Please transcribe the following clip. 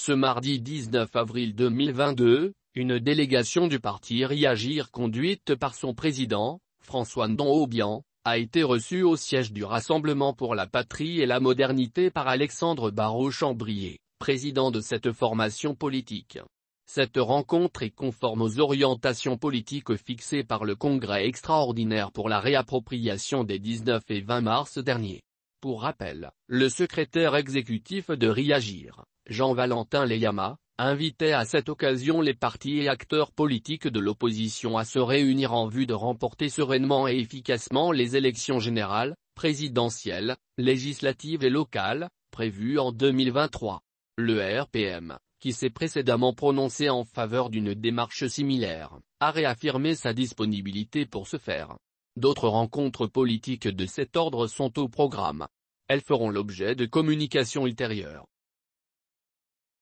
Ce mardi 19 avril 2022, une délégation du parti Réagir conduite par son président, François ndon Aubian, a été reçue au siège du Rassemblement pour la patrie et la modernité par Alexandre Barrault-Chambrier, président de cette formation politique. Cette rencontre est conforme aux orientations politiques fixées par le Congrès extraordinaire pour la réappropriation des 19 et 20 mars dernier. Pour rappel, le secrétaire exécutif de RIAGIR, Jean-Valentin Leyama, invitait à cette occasion les partis et acteurs politiques de l'opposition à se réunir en vue de remporter sereinement et efficacement les élections générales, présidentielles, législatives et locales, prévues en 2023. Le RPM, qui s'est précédemment prononcé en faveur d'une démarche similaire, a réaffirmé sa disponibilité pour ce faire. D'autres rencontres politiques de cet ordre sont au programme. Elles feront l'objet de communications ultérieures.